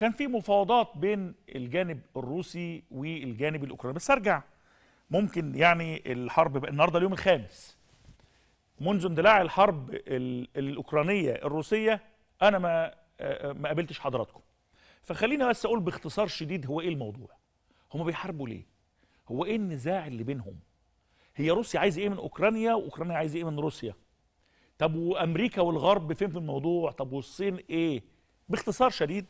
كان في مفاوضات بين الجانب الروسي والجانب الاوكراني بس ارجع ممكن يعني الحرب بقى النهارده اليوم الخامس منذ اندلاع الحرب الاوكرانيه الروسيه انا ما ما قابلتش حضراتكم فخلينا بس اقول باختصار شديد هو ايه الموضوع هم بيحاربوا ليه هو ايه النزاع اللي بينهم هي روسيا عايزه ايه من اوكرانيا واوكرانيا عايزه ايه من روسيا طب وامريكا والغرب فين في الموضوع طب والصين ايه باختصار شديد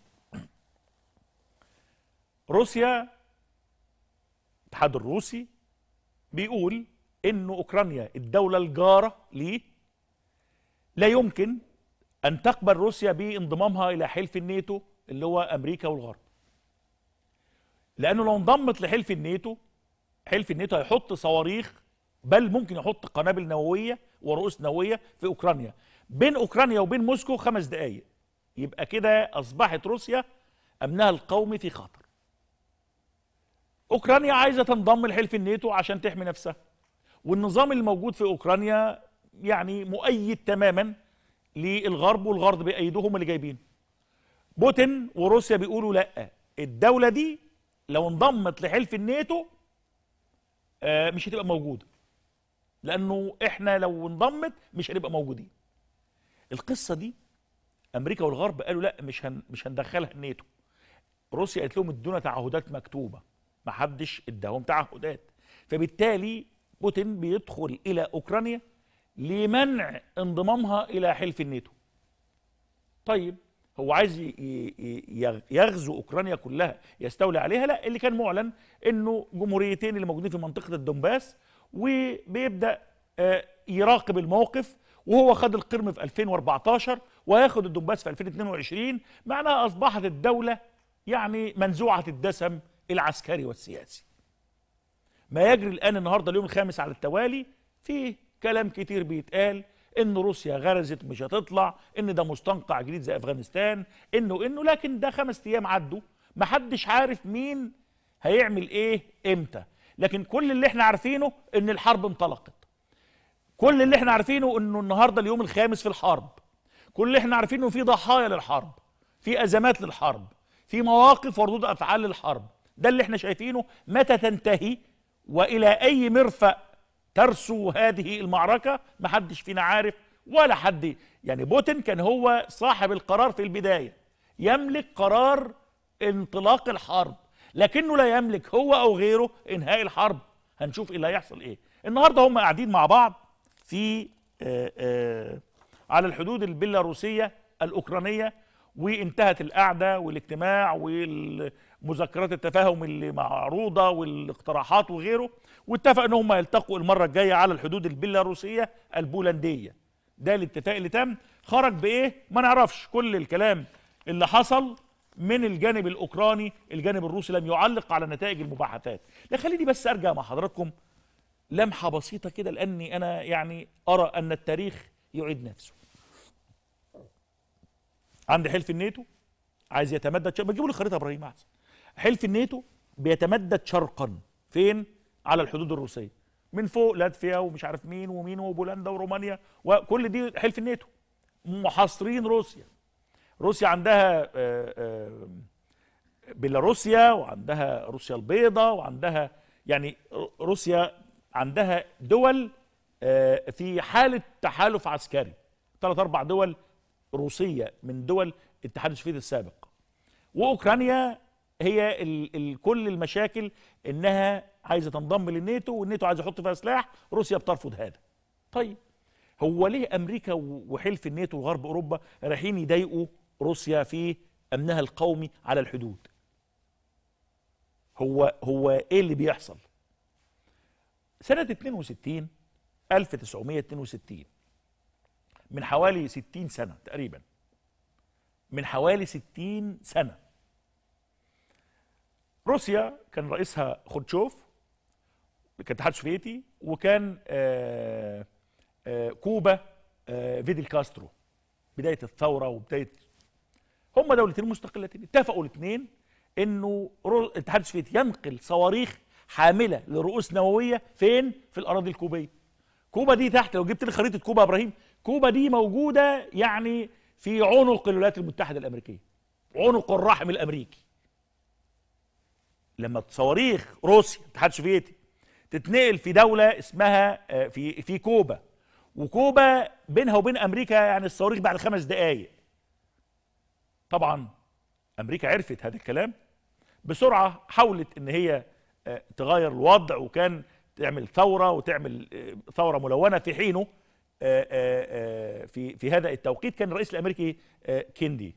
روسيا الاتحاد الروسي بيقول انه اوكرانيا الدوله الجاره ليه لا يمكن ان تقبل روسيا بانضمامها الى حلف الناتو اللي هو امريكا والغرب لانه لو انضمت لحلف الناتو حلف الناتو هيحط صواريخ بل ممكن يحط قنابل نوويه ورؤوس نوويه في اوكرانيا بين اوكرانيا وبين موسكو خمس دقائق يبقى كده اصبحت روسيا امنها القومي في خطر اوكرانيا عايزه تنضم لحلف الناتو عشان تحمي نفسها والنظام اللي موجود في اوكرانيا يعني مؤيد تماما للغرب والغرب بايدهم اللي جايبينه بوتين وروسيا بيقولوا لا الدوله دي لو انضمت لحلف الناتو آه، مش هتبقى موجوده لانه احنا لو انضمت مش هنبقى موجودين القصه دي امريكا والغرب قالوا لا مش هن مش هندخلها الناتو روسيا قالت لهم ادونا تعهدات مكتوبه ما حدش اداهم تعهدات فبالتالي بوتين بيدخل الى اوكرانيا لمنع انضمامها الى حلف الناتو طيب هو عايز يغزو اوكرانيا كلها يستولي عليها لا اللي كان معلن انه جمهوريتين اللي موجودين في منطقه الدنباس وبيبدا آه، يراقب الموقف وهو خد القرم في 2014 وهياخد الدنباس في 2022 معناها اصبحت الدوله يعني منزوعه الدسم العسكري والسياسي ما يجري الآن النهاردة اليوم الخامس على التوالي فيه كلام كتير بيتقال ان روسيا غرزت مش هتطلع ان ده مستنقع جديد زي افغانستان انه انه لكن ده خمس ايام عدوا محدش عارف مين هيعمل ايه امتى لكن كل اللي احنا عارفينه ان الحرب انطلقت كل اللي احنا عارفينه انه النهارده اليوم الخامس في الحرب كل اللي احنا عارفينه في ضحايا للحرب في ازمات للحرب في مواقف وردود افعال للحرب ده اللي احنا شايفينه متى تنتهي والى اي مرفأ ترسو هذه المعركة محدش فينا عارف ولا حد يعني بوتين كان هو صاحب القرار في البداية يملك قرار انطلاق الحرب لكنه لا يملك هو او غيره انهاء الحرب هنشوف ايه اللي هيحصل ايه النهارده هم قاعدين مع بعض في آآ آه، آآ آه، على الحدود البيلاروسيه الاوكرانيه وانتهت القعده والاجتماع والمذكرات التفاهم اللي معروضه والاقتراحات وغيره واتفق ان هم يلتقوا المره الجايه على الحدود البيلاروسيه البولنديه ده الاتفاق اللي تم خرج بايه ما نعرفش كل الكلام اللي حصل من الجانب الاوكراني الجانب الروسي لم يعلق على نتائج المباحثات لا خليني بس ارجع مع حضراتكم لمحه بسيطه كده لاني انا يعني ارى ان التاريخ يعيد نفسه عند حلف الناتو عايز يتمدد شرقا بتجيبوا لي خريطه ابراهيم احسن حلف الناتو بيتمدد شرقا فين على الحدود الروسيه من فوق لاتفيا ومش عارف مين ومين وبولندا ورومانيا وكل دي حلف الناتو محاصرين روسيا روسيا عندها آه، آه، بيلاروسيا وعندها روسيا البيضاء وعندها يعني روسيا عندها دول آه، في حاله تحالف عسكري ثلاث اربع دول روسيه من دول الاتحاد السوفيتي السابق واوكرانيا هي ال ال كل المشاكل انها عايزه تنضم للناتو والناتو عايز يحط فيها سلاح روسيا بترفض هذا طيب هو ليه امريكا وحلف الناتو وغرب اوروبا رايحين يضايقوا روسيا في امنها القومي على الحدود هو هو ايه اللي بيحصل سنه 62 1962 من حوالي 60 سنة تقريبا من حوالي 60 سنة روسيا كان رئيسها خرشوف كان الاتحاد السوفيتي وكان آآ آه، آآ آه، كوبا آآ آه، فيديل كاسترو بداية الثورة وبداية هما دولتين مستقلتين اتفقوا الاثنين انه الاتحاد السوفيتي ينقل صواريخ حاملة لرؤوس نووية فين؟ في الأراضي الكوبية كوبا دي تحت لو جبت لي خريطة كوبا يا إبراهيم كوبا دي موجوده يعني في عنق الولايات المتحده الامريكيه عنق الرحم الامريكي لما صواريخ روسيا الاتحاد السوفيتي تتنقل في دوله اسمها آه، في في كوبا وكوبا بينها وبين امريكا يعني الصواريخ بعد خمس دقائق طبعا امريكا عرفت هذا الكلام بسرعه حاولت ان هي آه، تغير الوضع وكان تعمل ثوره وتعمل آه، ثوره ملونه في حينه آه، آه، آه، في في هذا التوقيت كان الرئيس الامريكي كيندي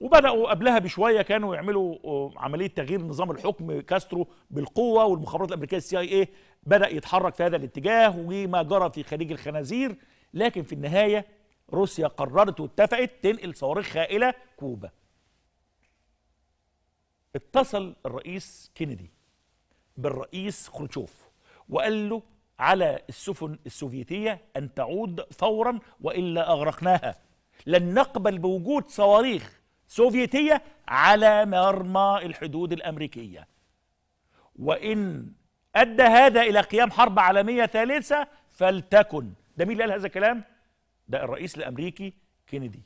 وبداوا قبلها بشويه كانوا يعملوا عمليه تغيير نظام الحكم كاسترو بالقوه والمخابرات الامريكيه السي اي إيه بدا يتحرك في هذا الاتجاه وما جرى في خليج الخنازير لكن في النهايه روسيا قررت واتفقت تنقل صواريخ الى كوبا اتصل الرئيس كينيدي بالرئيس خروتشوف وقال له على السفن السوفيتية أن تعود فورا وإلا أغرقناها لن نقبل بوجود صواريخ سوفيتية على مرمى الحدود الأمريكية وإن أدى هذا إلى قيام حرب عالمية ثالثة فلتكن ده مين اللي قال هذا الكلام؟ ده الرئيس الأمريكي كينيدي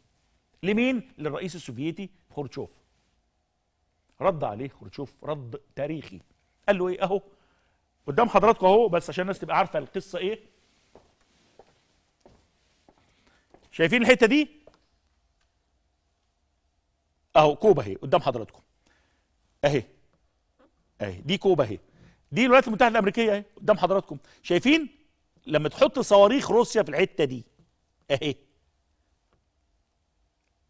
لمين؟ للرئيس السوفيتي خروتشوف رد عليه خروتشوف رد تاريخي قال له إيه أهو قدام حضراتكم اهو بس عشان الناس تبقى عارفه القصه ايه شايفين الحته دي اهو كوبا اهي قدام حضراتكم اهي اهي دي كوبا اهي دي الولايات المتحده الامريكيه اهي قدام حضراتكم شايفين لما تحط صواريخ روسيا في الحته دي اهي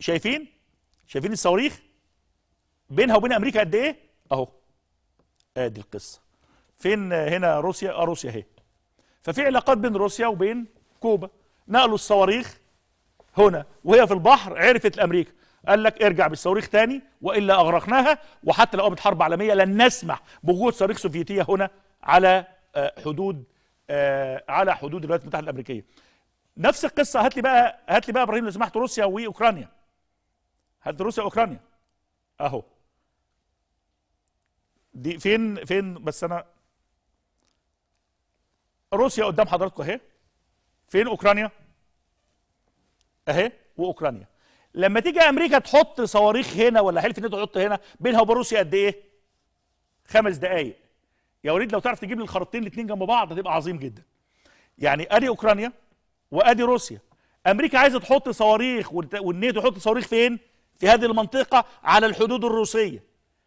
شايفين شايفين الصواريخ بينها وبين امريكا قد ايه اهو ادي القصه فين هنا روسيا اه روسيا اهي ففي علاقات بين روسيا وبين كوبا نقلوا الصواريخ هنا وهي في البحر عرفت الامريكا قال لك ارجع بالصواريخ تاني والا اغرقناها وحتى لو قامت حرب عالميه لن نسمح بوجود صواريخ سوفيتيه هنا على آه، حدود آه، على حدود الولايات المتحده الامريكيه. نفس القصه هات لي بقى هات لي بقى ابراهيم لو سمحت روسيا واوكرانيا. هات روسيا واوكرانيا اهو. دي فين فين بس انا روسيا قدام حضراتكم اهي فين اوكرانيا اهي واوكرانيا لما تيجي امريكا تحط صواريخ هنا ولا حلف ان تحط هنا بينها وبين روسيا قد ايه خمس دقائق يا وليد لو تعرف تجيب لي الخريطتين الاثنين جنب بعض هتبقى عظيم جدا يعني ادي اوكرانيا وادي روسيا امريكا عايزه تحط صواريخ والنيتو تحط صواريخ فين في هذه المنطقه على الحدود الروسيه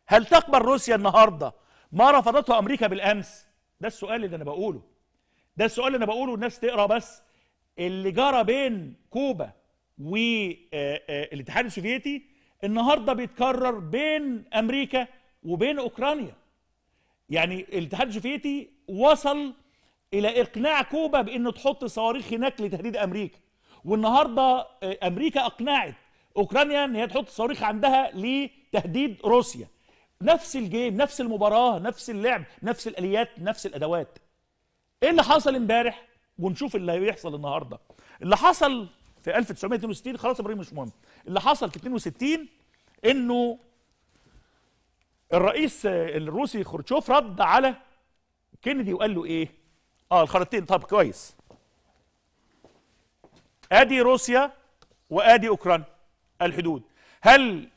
هل تقبل روسيا النهارده ما رفضته امريكا بالامس ده السؤال اللي انا بقوله ده السؤال اللي انا بقوله الناس تقرا بس اللي جرى بين كوبا والاتحاد آه، آه، السوفيتي النهارده بيتكرر بين امريكا وبين اوكرانيا يعني الاتحاد السوفيتي وصل الى اقناع كوبا بانه تحط صواريخ هناك لتهديد امريكا والنهارده آه، امريكا اقنعت اوكرانيا ان هي تحط صواريخ عندها لتهديد روسيا نفس الجيم نفس المباراه نفس اللعب نفس الاليات نفس الادوات ايه اللي حصل امبارح ونشوف اللي هيحصل النهارده اللي حصل في 1962 خلاص ابراهيم مش مهم اللي حصل في 62 انه الرئيس الروسي خروتشوف رد على كينيدي وقال له ايه اه الخريطتين طب كويس ادي روسيا وادي اوكرانيا الحدود هل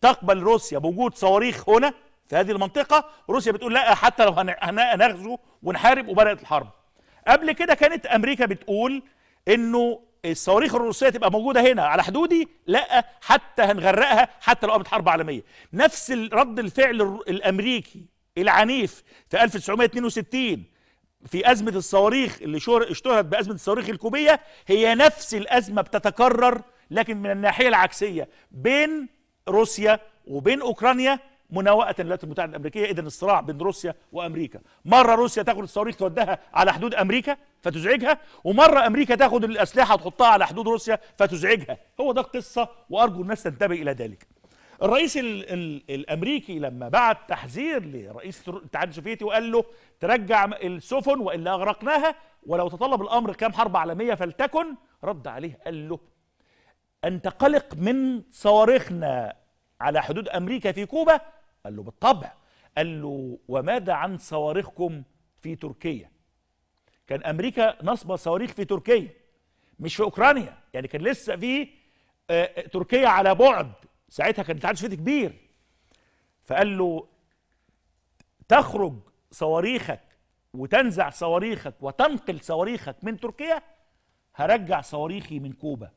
تقبل روسيا بوجود صواريخ هنا في هذه المنطقه روسيا بتقول لا حتى لو هنغزو ونحارب وبدات الحرب قبل كده كانت امريكا بتقول انه الصواريخ الروسيه تبقى موجوده هنا على حدودي لا حتى هنغرقها حتى لو قامت حرب عالميه نفس رد الفعل الامريكي العنيف في 1962 في أزمة الصواريخ اللي اشتهرت بأزمة الصواريخ الكوبية هي نفس الأزمة بتتكرر لكن من الناحية العكسية بين روسيا وبين أوكرانيا مناوئه للولايات المتحده الامريكيه اذا الصراع بين روسيا وامريكا مره روسيا تاخد الصواريخ تودها على حدود امريكا فتزعجها ومره امريكا تاخد الاسلحه تحطها على حدود روسيا فتزعجها هو ده القصه وارجو الناس تنتبه الى ذلك الرئيس الـ الـ الامريكي لما بعت تحذير لرئيس الاتحاد السوفيتي وقال له ترجع السفن والا اغرقناها ولو تطلب الامر كام حرب عالميه فلتكن رد عليه قال له ان تقلق من صواريخنا على حدود امريكا في كوبا قال له بالطبع قال له وماذا عن صواريخكم في تركيا كان امريكا نصبه صواريخ في تركيا مش في اوكرانيا يعني كان لسه في آه، آه، تركيا على بعد ساعتها كان الاتحاد السوفيتي كبير فقال له تخرج صواريخك وتنزع صواريخك وتنقل صواريخك من تركيا هرجع صواريخي من كوبا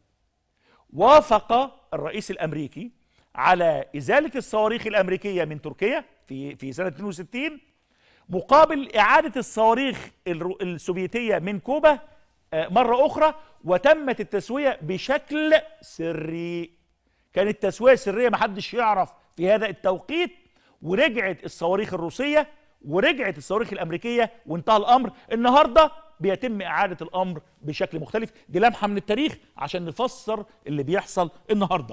وافق الرئيس الامريكي على إزالة الصواريخ الأمريكية من تركيا في في سنة 62 مقابل إعادة الصواريخ السوفيتية من كوبا آه، مرة أخرى وتمت التسوية بشكل سري كانت التسوية سرية محدش يعرف في هذا التوقيت ورجعت الصواريخ الروسية ورجعت الصواريخ الأمريكية وانتهى الأمر النهاردة بيتم إعادة الأمر بشكل مختلف دي لمحة من التاريخ عشان نفسر اللي بيحصل النهاردة